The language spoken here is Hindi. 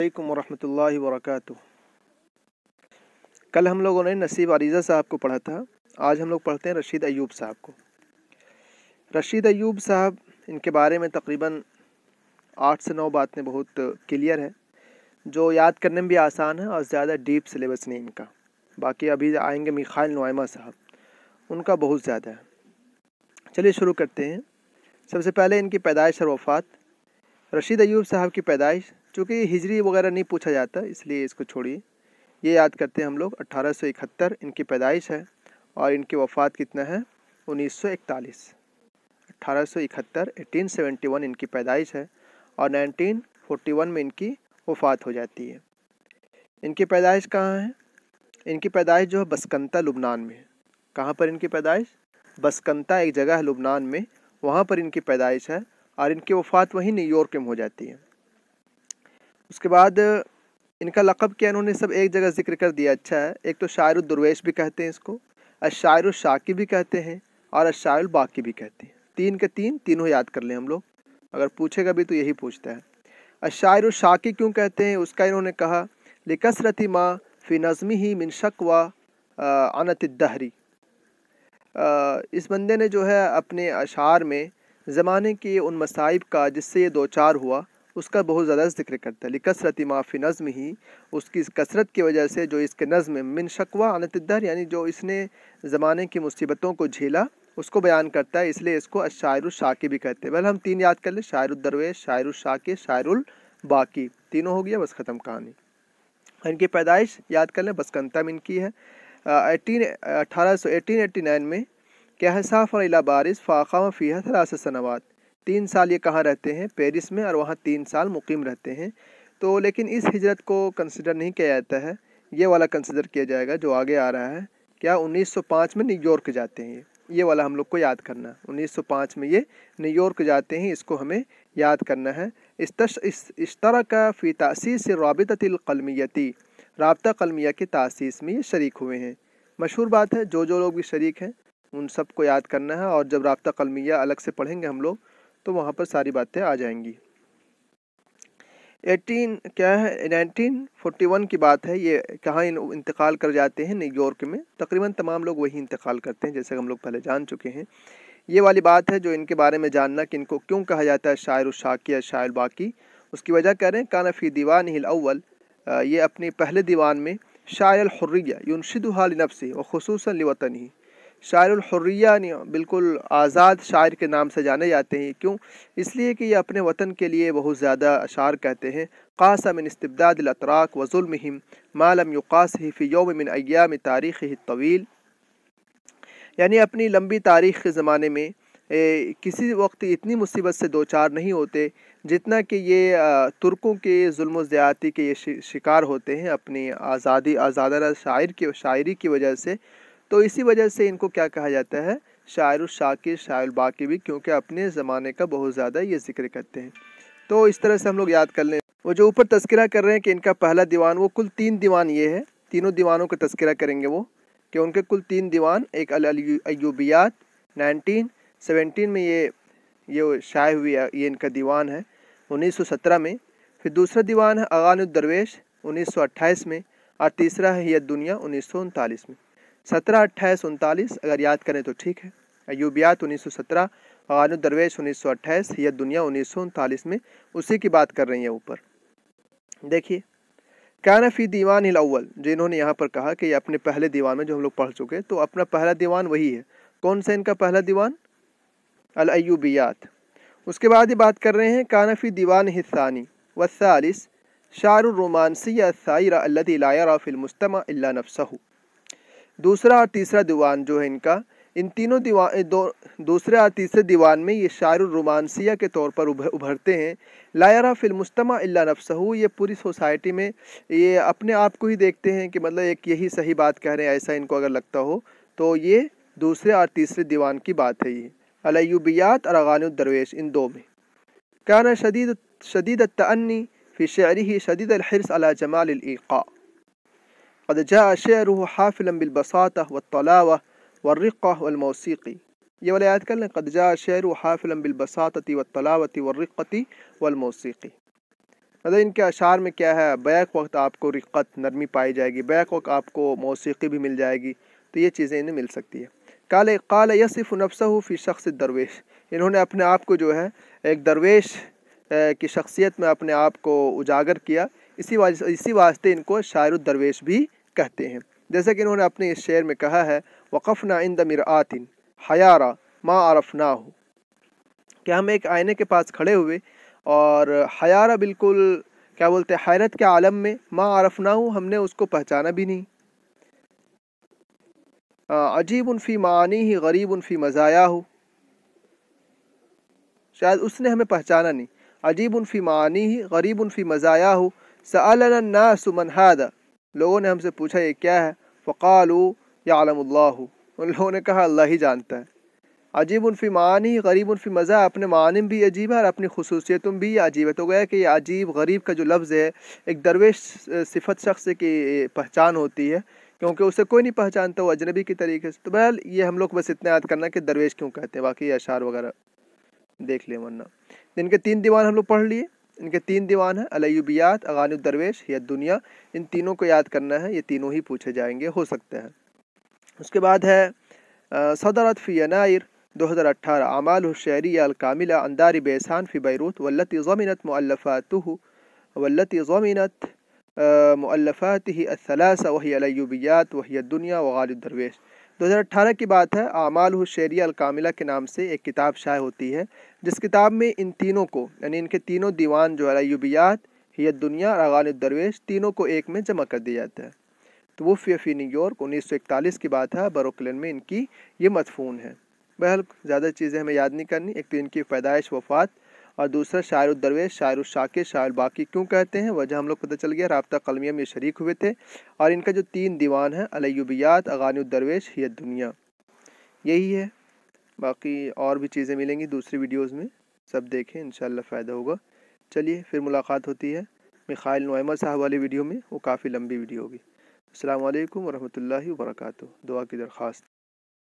अल्लाम वरक कल हम लोगों ने नसीब अरीज़ा साहब को पढ़ा था आज हम लोग पढ़ते हैं रशीद अयूब साहब को रशीद अयूब साहब इनके बारे में तकरीबन आठ से नौ बातें बहुत क्लियर है जो याद करने में भी आसान है और ज़्यादा डीप सिलेबस नहीं इनका बाकी अभी आएंगे मिखाइल नुआमा साहब उनका बहुत ज़्यादा है चलिए शुरू करते हैं सबसे पहले इनकी पैदाइश और वफ़ात रशीद अयूब साहब की पैदाइश चूँकि हिजरी वगैरह नहीं पूछा जाता इसलिए इसको छोड़िए ये याद करते हैं हम लोग अट्ठारह इनकी पैदाइश है और इनकी वफ़ात कितना है 1941 1871 1871 इनकी पैदाइश है और 1941 में इनकी वफ़ात हो जाती है इनकी पैदाइश कहाँ है इनकी पैदाइश जो है बसकंता लुबनान में कहाँ पर इनकी पैदाइश बसकंता एक जगह है लुबनान में वहाँ पर इनकी पैदाइश है और इनकी वफ़ात वहीं न्यूयॉर्क में हो जाती है उसके बाद इनका लक़ब क्या इन्होंने सब एक जगह जिक्र कर दिया अच्छा है एक तो शायर दुरवेश भी कहते हैं इसको अशायर शाकी भी कहते हैं और अशायर बाकी भी कहते हैं तीन के तीन तीनों याद कर लें हम लोग अगर पूछेगा भी तो यही पूछता है अशायर शाकी क्यों कहते हैं उसका इन्होंने कहा लिकसरती माँ फ़ी नज़मी ही मिनशक व अनत दहरी इस बंदे ने जो है अपने अशार में ज़माने के उन मसाइब का जिससे ये दो चार हुआ उसका बहुत ज़्यादा जिक्र करता है लिकसरत माफ़ी नज़म ही उसकी कसरत की वजह से जो इसके नज़म मिन शकवा अनतदर यानी जो इसने ज़माने की मुसीबतों को झेला उसको बयान करता है इसलिए इसको शायर शाके भी कहते हैं भले हम तीन याद कर लें शायर दरवे शायर शाकी शायर बाकी तीनों हो गया बस ख़त्म कहानी इनकी पैदाइश याद कर लें बसकंता इनकी है एटीन अठारह सौ एटीन एटी नाइन में कहसाफ और इला बारिश फ़ाक़ा फ़ीहा सलास सनवात तीन साल ये कहाँ रहते हैं पेरिस में और वहाँ तीन साल मुकीम रहते हैं तो लेकिन इस हिजरत को कंसिडर नहीं किया जाता है ये वाला कंसिडर किया जाएगा जो आगे आ रहा है क्या 1905 में न्यूयॉर्क जाते हैं ये वाला हम लोग को याद करना 1905 में ये न्यूयॉर्क जाते हैं इसको हमें याद करना है इस तश इस, इस तरह का फ़ी तसीस रबितकलमियती रबता कलमिया की तसीस में ये शरीक हुए हैं मशहूर बात है जो जो लोग भी शरीक हैं उन सबको याद करना है और जब रबता कलमिया अलग से पढ़ेंगे हम लोग तो वहाँ पर सारी बातें आ जाएंगी 18 क्या है 1941 की बात है ये कहाँ इंतकाल कर जाते हैं न्यूयॉर्क में तकरीबन तमाम लोग वही इंतकाल करते हैं जैसे हम लोग पहले जान चुके हैं ये वाली बात है जो इनके बारे में जानना कि इनको क्यों कहा जाता है शायर शाकी या शायर बाकी उसकी वजह कह रहे हैं कानफ़ी दीवान हिल अव्वल ये अपने पहले दीवान में शायर हर्रिया युनशिद हाल व खसूस वतन ही शायर हुर्रिया बिल्कुल आज़ाद शायर के नाम से जाने जाते हैं क्यों इसलिए कि ये अपने वतन के लिए बहुत ज़्यादा अशार कहते हैं कासम इस्तबदादराक वज़ुल्म मालम युकास फ़ी योम मिन अयाम तारीख़ तवील यानी अपनी लंबी तारीख़ के ज़माने में ए, किसी वक्त इतनी मुसीबत से दो चार नहीं होते जितना कि ये तुर्कों के जुल्म ज़्यादती के ये शिकार होते हैं अपनी आज़ादी आज़ादाना शायर की शायरी की वजह से तो इसी वजह से इनको क्या कहा जाता है शायर शाकिर शायर बाकी भी क्योंकि अपने ज़माने का बहुत ज़्यादा ये जिक्र करते हैं तो इस तरह से हम लोग याद कर लें वो जो ऊपर तस्करा कर रहे हैं कि इनका पहला दीवान वो कुल तीन दीवान ये है तीनों दीवानों का तस्करा करेंगे वो कि उनके कुल तीन दीवान एक अलूबियात नाइनटीन सेवेंटीन में ये ये शाये हुई ये इनका दीवान है 1917 में फिर दूसरा दीवान है अगान दरवेश 1928 में और तीसरा है यह दुनिया उन्नीस में सत्रह अट्ठाईस उनतालीस अगर याद करें तो ठीक है अयूबियात उन्नीस सौ सत्रह गानु दरवेश उन्नीस सौ अट्ठाईस या दुनिया उन्नीस सौ उनतालीस में उसी की बात कर रही है ऊपर देखिए कान फी दीवान हिल अव्वल यहाँ पर कहा कि अपने पहले दीवान में जो हम लोग पढ़ चुके तो अपना पहला दीवान वही है कौन सा इनका पहला दीवान अल उसके बाद ये बात कर रहे हैं कानफी दीवान हिस्सानी वसालिस शार रोमानसी या साइरा नफसहू दूसरा और तीसरा दीवान जो है इनका इन तीनों दीवान दो दूसरे और तीसरे दीवान में ये शायर रोमांसिया के तौर पर उभर, उभरते हैं लायरा फिल्मुस्तमा इल्ला नफसहू ये पूरी सोसाइटी में ये अपने आप को ही देखते हैं कि मतलब एक यही सही बात कह रहे हैं ऐसा इनको अगर लगता हो तो ये दूसरे और तीसरे दीवान की बात है ये अलयुबियात और दरवेश इन दो में क्या शदीद शदीद तन्नी फिर ही शदीद हरस अला जमाल कद जा शेर हाफिलम बिलबसात व तलावा वर्रक़ा ये वाले याद कर लें कद जा शेर हाफिलम बिलबसात व तलावती वर्रक़ती वलमौसीकी मतलब इनके अशार में क्या है बैक वक्त आपको रिक्कत नरमी पाई जाएगी बैक वक्त आपको मौसीकी भी मिल जाएगी तो ये चीज़ें इन्हें मिल सकती है काले काल यसफ़ नफसा फ़ी शख्स दरवेश इन्होंने अपने आप को जो है एक दरवेश की शख्सियत में अपने आप को उजागर किया इसी वाज इसी वास्ते इनको शायर दरवेश भी कहते हैं जैसा कि इन्होंने अपने इस शेर में कहा है वक़फ़ना इन द मरातिन हयारा माँ ना हो कि हम एक आईने के पास खड़े हुए और हयारा बिल्कुल क्या बोलते हैं हैरत के आलम में माँ आरफना हो हमने उसको पहचाना भी नहीं अजीब उनफी मानी ही गरीब उनफी मज़ाया हो शायद उसने हमें पहचाना नहीं अजीब उनफी मानी ही गरीब उनफी मज़ाया हो सलनासमन हादा लोगों ने हमसे पूछा ये क्या है फ़कालू यालम्ला उन लोगों ने कहा अल्लाह ही जानता है अजीब उनफी मानी गरीब उनफी मज़ा अपने मानम भी अजीब है और अपनी खसूसियतों भी अजीब है तो गया कि अजीब गरीब का जो लफ्ज़ है एक दरवेश सिफत शख्स की पहचान होती है क्योंकि उसे कोई नहीं पहचानता वो अजनबी के तरीके से तो बहरहाल ये हम लोग बस इतना याद करना कि दरवेश क्यों कहते हैं बाकी अशार वगैरह देख लें वरना दिन के तीन दीवान हम लोग पढ़ लिए इनके तीन दीवान हैं अलयुबियात अगान दरवेश या दुनिया इन तीनों को याद करना है ये तीनों ही पूछे जाएंगे हो सकते हैं उसके बाद है सदरत फ़ी नायर 2018 आमाल हुशहरिया अलकामिला अंदारी बेसान फ़ी बैरूत वल्लत ज़मीनत मुल्लफ़ात वल्लत ज़मीनत मुल्लफ़ात ही असलासा वही वही दुनिया वगाल दरवेश 2018 की बात है आमाल हुशेरिया अलकामिला के नाम से एक किताब शाये होती है जिस किताब में इन तीनों को यानी इनके तीनों दीवान जो है युबियात हियत दुनिया और अगान दरवेश तीनों को एक में जमा कर दिया जाता है तो वो फी न्यूयॉर्क उन्नीस की बात है बरोकलन में इनकी ये मदफून है बहल ज़्यादा चीज़ें हमें याद नहीं करनी एक तो इनकी पैदाइश वफात और दूसरा शायर दरवेश शायर शाके शायर बाकी क्यों कहते हैं वजह हम लोग पता चल गया रबता कलमिया में शरीक हुए थे और इनका जो तीन दीवान है अलयुबियात अगानी दरवेश हियत दुनिया यही है बाकी और भी चीज़ें मिलेंगी दूसरी वीडियोज़ में सब देखें इन फ़ायदा होगा चलिए फिर मुलाकात होती है मिखाइल नुमा साहब वाली वीडियो में वो काफ़ी लंबी वीडियो होगी अल्लाम वरहमल वर्क दुआ की दरख्वास्त